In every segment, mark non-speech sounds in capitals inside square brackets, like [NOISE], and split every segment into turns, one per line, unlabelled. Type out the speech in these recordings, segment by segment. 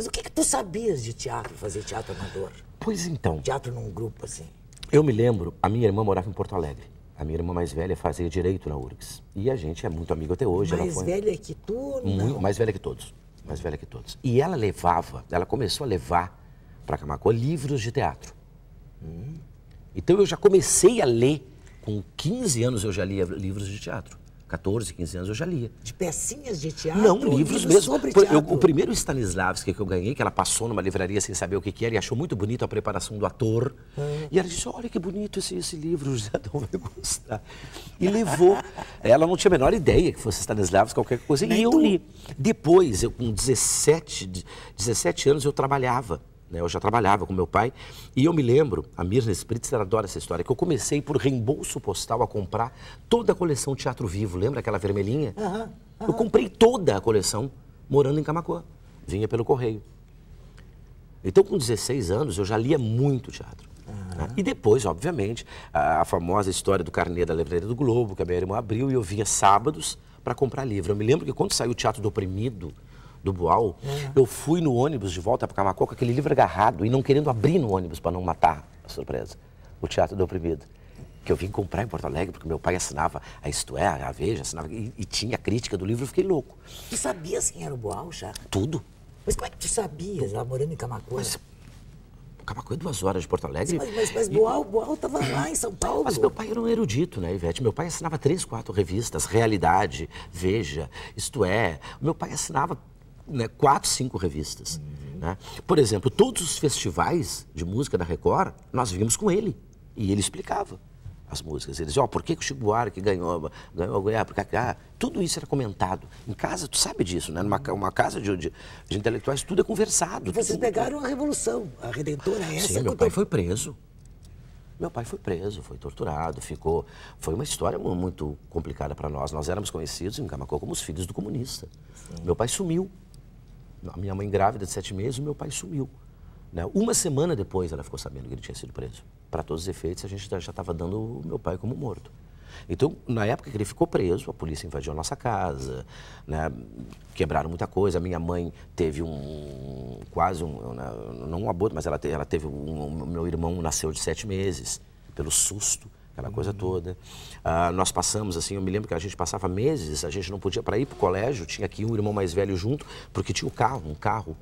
Mas o que, que tu sabias de teatro, fazer teatro amador?
Pois então.
Teatro num grupo, assim.
Eu me lembro, a minha irmã morava em Porto Alegre. A minha irmã mais velha fazia direito na URGS. E a gente é muito amigo até hoje. Mais foi...
velha que tu?
Não. mais velha que todos. Mais velha que todos. E ela levava, ela começou a levar para Camacô livros de teatro. Hum. Então eu já comecei a ler, com 15 anos eu já lia livros de teatro. 14, 15 anos, eu já lia. De
pecinhas de teatro? Não, livros, mesmo. Sobre Eu, o
primeiro Stanislavski que eu ganhei, que ela passou numa livraria sem saber o que, que era e achou muito bonito a preparação do ator. Hum. E ela disse, olha que bonito esse, esse livro, o [LAUGHS] Jadão vai gostar. E levou. ela não tinha a menor ideia que fosse Stanislavski, qualquer coisa. Nem e eu tu. li. Depois, eu, com 17, 17 anos, eu trabalhava. Né? Eu já trabalhava com meu pai e eu me lembro, a Mirna Spritzer adora essa história, que eu comecei por reembolso postal a comprar toda a coleção Teatro Vivo, lembra aquela vermelhinha? Uhum, uhum. Eu comprei toda a coleção morando em Camacuã, vinha pelo correio. Então, com 16 anos, eu já lia muito teatro. Uhum. E depois, obviamente, a, famosa história do carnê da Livraria do Globo, que a minha irmã abriu, e eu vinha sábados para comprar livro. Eu me lembro que quando saiu o Teatro do Oprimido, do Boal, uhum. eu fui no ônibus de volta para Camacô com aquele livro agarrado e não querendo abrir no ônibus para não matar a surpresa. O Teatro do Oprimido. Que eu vim comprar em Porto Alegre, porque meu pai assinava a Isto É, a Veja, assinava, e, e tinha a crítica do livro, eu fiquei louco.
Tu sabias quem era o Boal já? Tudo. Mas como é que tu sabias, lá morando em Camacô? Mas,
Camacuã é duas horas de Porto Alegre. Mas, mas, mas Boal,
Boal estava lá em São
Paulo. Mas meu pai era um erudito, né, Ivete? Meu pai assinava três, quatro revistas, Realidade, Veja, Isto É. Meu pai assinava né, quatro, cinco revistas. Uhum. Né? Por exemplo, todos os festivais de música da Record, nós vimos com ele. E ele explicava as músicas. Ele dizia, ó, oh, por que, que o Chico Buarque ganhou, ganhou a Goiás, por que, ah, Tudo isso era comentado. Em casa, tu sabe disso, né? Numa uma casa de, de, de intelectuais, tudo é conversado. É vocês tudo, pegaram a
Revolução, a Redentora é essa. Sim, meu pai foi
preso. Meu pai foi preso, foi torturado, ficou... Foi uma história muito complicada para nós. Nós éramos conhecidos em Camacô como os filhos do comunista. Sim. Meu pai sumiu a minha mãe grávida de sete meses, o meu pai sumiu. Né? Uma semana depois ela ficou sabendo que ele tinha sido preso. Para todos os efeitos, a gente já estava dando o meu pai como morto. Então, na época que ele ficou preso, a polícia invadiu a nossa casa, né? quebraram muita coisa. A minha mãe teve um, quase um, né? não um aborto, mas ela, teve, ela teve um, meu irmão nasceu de sete meses, pelo susto aquela coisa toda. Ah, nós passamos, assim, eu me lembro que a gente passava meses, a gente não podia, para ir para o colégio, tinha aqui um irmão mais velho junto, porque tinha um carro, um carro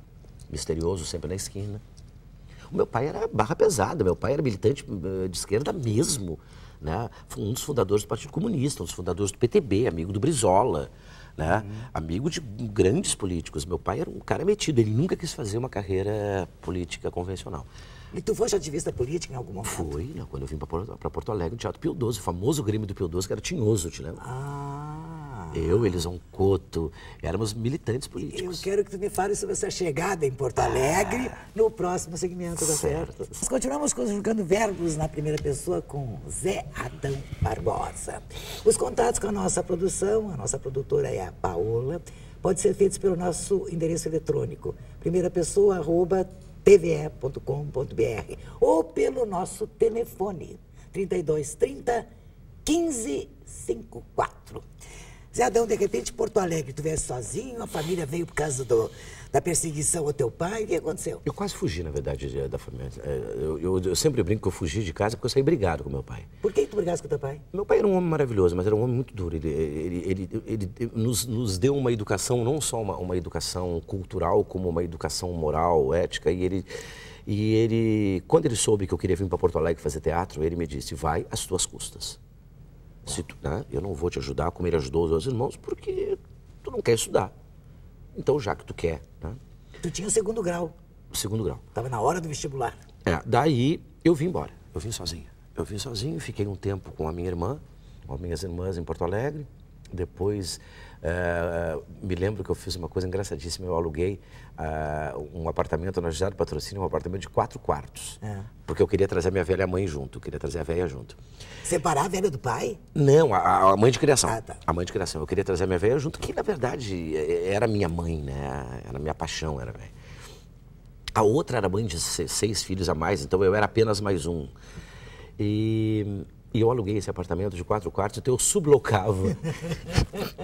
misterioso sempre na esquina. O meu pai era barra pesada, meu pai era militante eh, de esquerda mesmo. Né? Um dos fundadores do Partido Comunista, um dos fundadores do PTB, amigo do Brizola, né? Uhum. amigo de grandes políticos. Meu pai era um cara metido, ele nunca quis fazer uma carreira política convencional. E tu foste ativista política em algum momento? Fui, não, né? quando eu vim para Porto, Alegre, no Teatro Pio XII, o famoso Grêmio do Pio XII, que era tinhoso, te lembra? Ah. Eu, Elisão Coto, éramos militantes políticos.
Eu quero que tu me fale sobre essa chegada em Porto Alegre ah. no próximo segmento, tá certo? certo? Nós continuamos conjugando verbos na primeira pessoa com Zé Adão Barbosa. Os contatos com a nossa produção, a nossa produtora é a Paola, pode ser feitos pelo nosso endereço eletrônico, primeira pessoa, arroba, tve.com.br ou pelo nosso telefone 3230 1554. Zé Adão, de repente, Porto Alegre tu estivesse sozinho, a família veio por causa do, da perseguição ao teu
pai, o que aconteceu? Eu quase fugi, na verdade, da família. É, eu, eu, eu, sempre brinco que eu fugi de casa porque eu saí brigado com meu pai. Por que tu brigaste com teu pai? Meu pai era um homem maravilhoso, mas era um homem muito duro. Ele, ele, ele, ele, ele nos, nos, deu uma educação, não só uma, uma educação cultural, como uma educação moral, ética, e ele... E ele, quando ele soube que eu queria vir para Porto Alegre fazer teatro, ele me disse: vai às tuas custas. Se tu, né, eu não vou te ajudar como ele ajudou os meus irmãos, porque tu não quer estudar. Então, já que tu quer, né? Tu tinha o segundo grau. O segundo grau.
Tava na hora do vestibular.
É, daí eu vim embora. Eu vim sozinho. Eu vim sozinho, fiquei um tempo com a minha irmã, com as minhas irmãs em Porto Alegre. Depois, uh, me lembro que eu fiz uma coisa engraçadíssima. Eu aluguei uh, um apartamento na Jardim do Patrocínio, um apartamento de quatro quartos. É. Porque eu queria trazer a minha velha mãe junto, eu queria trazer a velha junto.
Separar a velha do pai?
Não, a, a mãe de criação. Ah, tá. A mãe de criação. Eu queria trazer a minha velha junto, que na verdade é, é, era minha mãe, né? Era minha paixão, era velha. A outra era mãe de seis filhos a mais, então eu era apenas mais um. E e eu aluguei esse apartamento de quatro quartos, então eu sublocava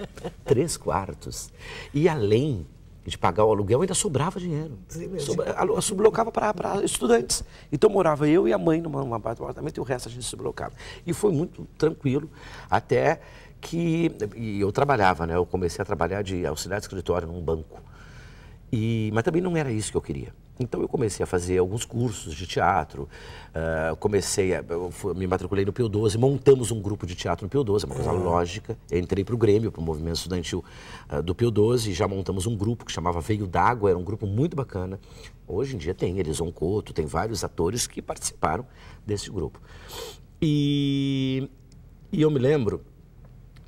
[LAUGHS] três quartos. E além de pagar o aluguel, ainda sobrava dinheiro. Sobra, sublocava para estudantes. Então morava eu e a mãe numa, numa apartamento e o resto a gente sublocava. E foi muito tranquilo até que e eu trabalhava, né? Eu comecei a trabalhar de auxiliar de escritório num banco. E, mas também não era isso que eu queria. Então eu comecei a fazer alguns cursos de teatro, uh, comecei a, fui, me matriculei no Pio 12, montamos um grupo de teatro no Pio 12, uma coisa uhum. lógica. Entrei para o Grêmio, para o movimento estudantil uh, do Pio 12, já montamos um grupo que chamava Veio d'Água, era um grupo muito bacana. Hoje em dia tem Elison Couto, tem vários atores que participaram desse grupo. E, e eu me lembro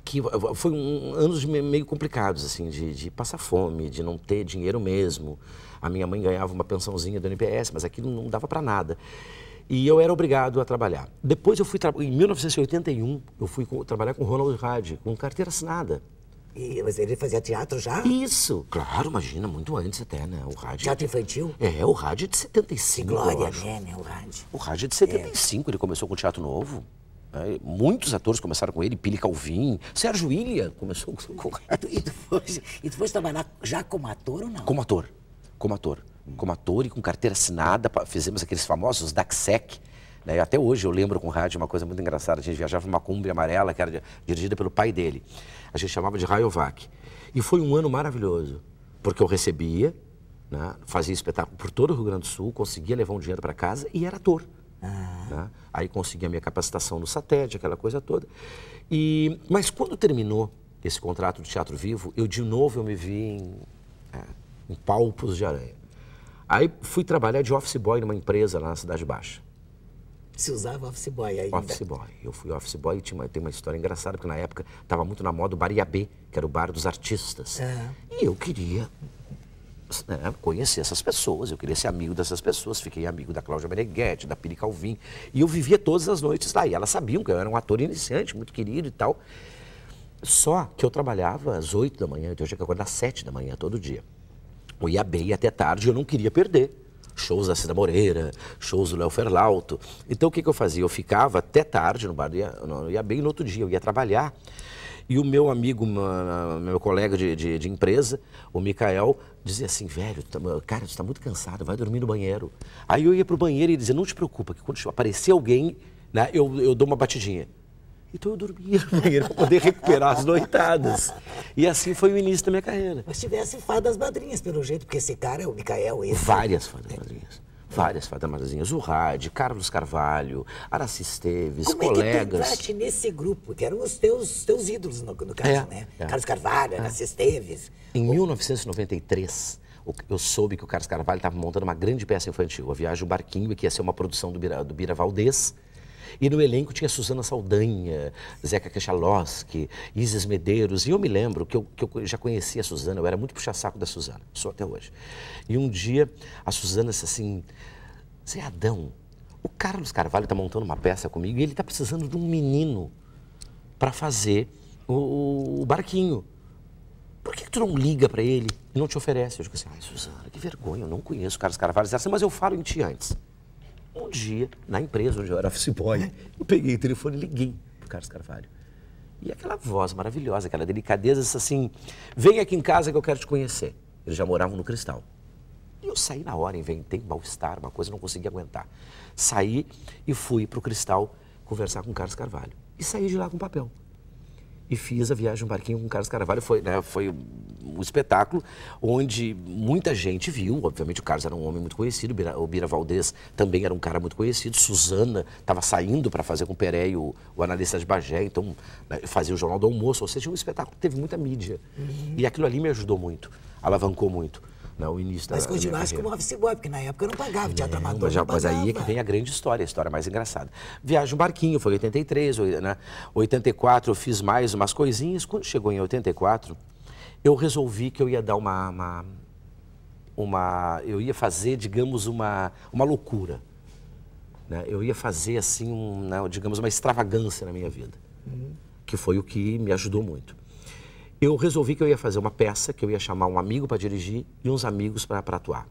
que foi um, anos meio complicados, assim, de, de, passar fome, de não ter dinheiro mesmo. A minha mãe ganhava uma pensãozinha do NPS, mas aquilo não dava para nada. E eu era obrigado a trabalhar. Depois eu fui, em 1981, eu fui com, trabalhar com Ronald Rad, com carteira assinada.
E, mas ele fazia teatro já?
Isso, claro, imagina, muito antes até, né? O rádio. Teatro infantil? É, o rádio é de 75. glória,
né? O rádio.
O rádio é de 75, é. ele começou com teatro novo. Né? Muitos atores começaram com ele, Pili Calvin, Sérgio Ilha começou com ele.
e, e tu foste trabalhar já como ator ou não?
Como ator, como ator. Hum. Como ator e com carteira assinada, fizemos aqueles famosos DACSEC, né? até hoje eu lembro com rádio uma coisa muito engraçada. A gente viajava numa cumbre amarela que era dirigida pelo pai dele. A gente chamava de Rayovac. E foi um ano maravilhoso, porque eu recebia, né, fazia espetáculo por todo o Rio Grande do Sul, conseguia levar um dinheiro para casa e era ator. Ah. Né? Aí consegui a minha capacitação no satélite, aquela coisa toda. E, mas quando terminou esse contrato do Teatro Vivo, eu de novo eu me vi em, é, em palpos de aranha. Aí fui trabalhar de office boy numa empresa lá na Cidade Baixa.
Se usava office boy ainda? Office boy.
Eu fui office boy e tinha uma, tem uma história engraçada, porque na época estava muito na moda o bar IAB, que era o bar dos artistas. É. E eu queria né, conhecer essas pessoas, eu queria ser amigo dessas pessoas, fiquei amigo da Cláudia Meneghetti, da Piri Calvin, e eu vivia todas as noites lá, e elas sabiam que eu era um ator iniciante, muito querido e tal. Só que eu trabalhava às 8 da manhã, então eu tinha que acordar às 7 da manhã todo dia. Eu ia bem até tarde, eu não queria perder. Shows da Cida Moreira, shows do Léo Ferlauto. Então o que, que eu fazia? Eu ficava até tarde no bar do Iabê bem no outro dia eu ia trabalhar. E o meu amigo, meu colega de, de, de empresa, o Mikael, dizia assim, velho, tá, cara, tu está muito cansado, vai dormir no banheiro. Aí eu ia para o banheiro e dizia, não te preocupa, que quando aparecer alguém, né, eu, eu dou uma batidinha. Então eu dormia no banheiro para poder recuperar as noitadas. E assim foi o início da minha carreira. Mas
tivesse fadas madrinhas, pelo jeito, porque esse cara é o Mikael. Esse...
Várias fadas madrinhas. Várias Fadamazinhas, o Rad, Carlos Carvalho, Aracy Esteves, Como colegas. É que tu
nesse grupo, que eram os teus, teus ídolos no, no caso, é, né? É. Carlos Carvalho, é. Esteves.
Em 1993, eu soube que o Carlos Carvalho estava montando uma grande peça infantil, a Viagem o Barquinho, que ia ser uma produção do Bira, do Bira Valdez, e no elenco tinha Suzana Saldanha, Zeca Kechalowski, Isis Medeiros. E eu me lembro que eu, que eu já conhecia a Suzana, eu era muito puxa-saco da Suzana, sou até hoje. E um dia a Suzana disse assim: Zé Adão, o Carlos Carvalho está montando uma peça comigo e ele está precisando de um menino para fazer o, o, barquinho. Por que, que tu não liga para ele e não te oferece? Eu digo assim, ai, Suzana, que vergonha, eu não conheço o Carlos Carvalho. Ela assim, mas eu falo em ti antes. Um dia, na empresa onde eu era office boy, eu peguei o telefone e liguei para Carlos Carvalho. E aquela voz maravilhosa, aquela delicadeza, assim, vem aqui em casa que eu quero te conhecer. Eles já moravam no Cristal. E eu saí na hora, inventei um mal-estar, uma coisa, não consegui aguentar. Saí e fui para o Cristal conversar com o Carlos Carvalho. E saí de lá com papel e fiz a viagem no barquinho com o Carlos Carvalho. Foi, né, foi um espetáculo onde muita gente viu. Obviamente, o Carlos era um homem muito conhecido, o Bira Valdez também era um cara muito conhecido. Suzana estava saindo para fazer com o Peré, o, o, analista de Bagé, então né, fazia o Jornal do Almoço. Ou seja, um espetáculo que teve muita mídia. Uhum. E aquilo ali me ajudou muito, alavancou muito. Não, o início mas da Mas continuasse como office
boy, porque na época eu não pagava, é, teatro amador mas, já, mas aí é que
vem a grande história, a história mais engraçada. Viagem um barquinho, foi 83, né? 84 eu fiz mais umas coisinhas. Quando chegou em 84, eu resolvi que eu ia dar uma... uma, uma eu ia fazer, digamos, uma, uma loucura. Né? Eu ia fazer, assim, um, né, digamos, uma extravagância na minha vida. Uhum. Que foi o que me ajudou muito eu resolvi que eu ia fazer uma peça, que eu ia chamar um amigo para dirigir e uns amigos para atuar.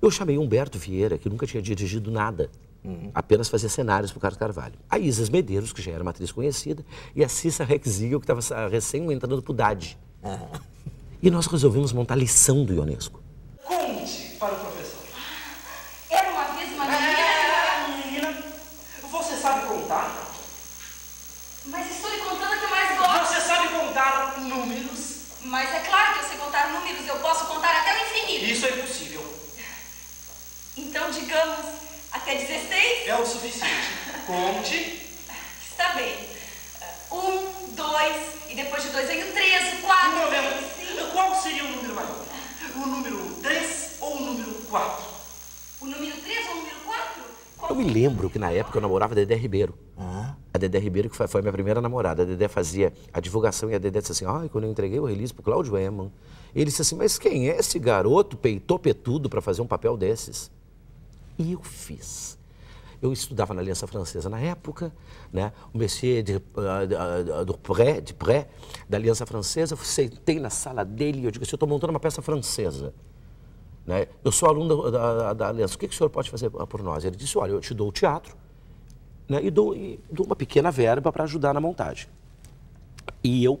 Eu chamei Humberto Vieira, que nunca tinha dirigido nada, uhum. apenas fazia cenários para o Carlos Carvalho. A Isa Medeiros, que já era uma atriz conhecida, e a Cissa Rexigel, que estava recém entrando para o DAD. Uhum. E nós resolvemos montar a lição do Ionesco. Conte para o professor. Ah, era uma vez uma menina. É, menina, você sabe contar? Mas é claro que eu sei contar números, eu posso contar até o infinito. Isso é impossível. Então, digamos, até 16? É o suficiente. Conte. Está bem. Uh, um, dois, e depois de dois vem o três, o quatro. Não, não, Qual seria o número maior? O número três ou o número quatro? O número três ou o número quatro? Qual... Eu me lembro que na época eu namorava Dedé Ribeiro. Ah a Dedé Ribeiro, que foi a minha primeira namorada. A Dedé fazia a divulgação e a Dedé disse assim: ah, quando eu entreguei o release o Cláudio Eman. Ele disse assim: mas quem é esse garoto peitopetudo para fazer um papel desses? E eu fiz. Eu estudava na Aliança Francesa na época, né? o Messier de, uh, do pré, de pré, da Aliança Francesa. Eu sentei na sala dele e eu disse: assim, eu estou montando uma peça francesa. Né? Eu sou aluno da, da, da Aliança, o que, que o senhor pode fazer por nós? Ele disse: olha, eu te dou o teatro, né, e, dou, e dou uma pequena verba para ajudar na montagem. E eu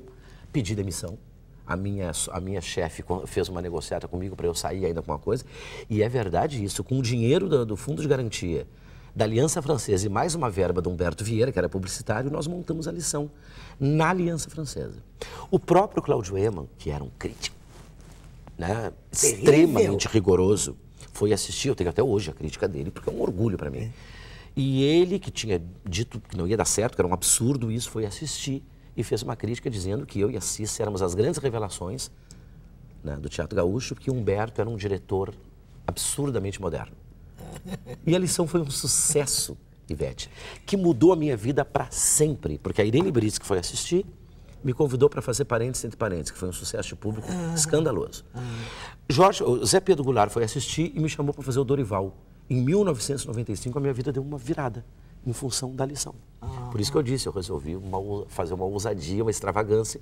pedi demissão. A minha, a minha chefe fez uma negociata comigo para eu sair ainda com uma coisa. E é verdade isso, com o dinheiro do, do, Fundo de Garantia, da Aliança Francesa e mais uma verba do Humberto Vieira, que era publicitário, nós montamos a lição na Aliança Francesa. O próprio Claudio Eman, que era um crítico, né, extremamente rigoroso, foi assistir, eu tenho até hoje a crítica dele, porque é um orgulho para mim. É e ele, que tinha dito que não ia dar certo, que era um absurdo isso, foi assistir e fez uma crítica dizendo que eu e a Cissa éramos as grandes revelações né, do Teatro Gaúcho, porque Humberto era um diretor absurdamente moderno. E a lição foi um sucesso, Ivete, que mudou a minha vida para sempre, porque a Irene Brits, que foi assistir, me convidou para fazer Parentes Entre Parentes, que foi um sucesso de público ah. escandaloso. Ah. Jorge, Zé Pedro Goulart foi assistir e me chamou para fazer o Dorival em 1995, a minha vida deu uma virada em função da lição. Ah. Por isso que eu disse, eu resolvi uma, fazer uma ousadia, uma extravagância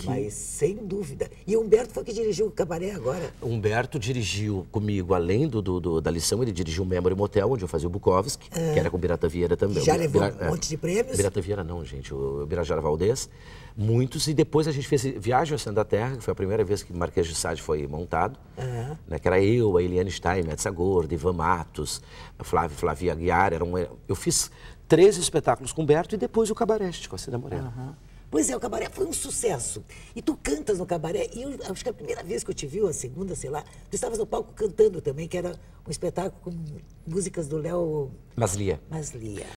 que... Mas
sem dúvida. E Humberto foi que dirigiu o cabaré agora.
Humberto dirigiu comigo, além do, do, do da lição, ele dirigiu o Memory Motel, onde eu fazia o Bukowski, ah. que era com o Birata Vieira também. Já levou Bira... um monte de prêmios? Birata Vieira não, gente. O Birajara Valdez, muitos. E depois a gente fez Viagem ao Centro da Terra, que foi a primeira vez que Marquês de Sade foi montado. Né, que era eu, a Eliane Stein, Edsa Gorda, Ivan Matos, Flávio, Flávia Aguiar. Eram, eh, eu fiz três espetáculos com Humberto e depois o Cabaré, com a Cida Morena.
Pois é, o cabaré foi um sucesso. E tu cantas no cabaré, e eu, acho que a primeira vez que eu te vi, ou a segunda, sei lá, tu estavas no palco cantando também, que era um espetáculo com músicas do Léo. Maslia. Maslia.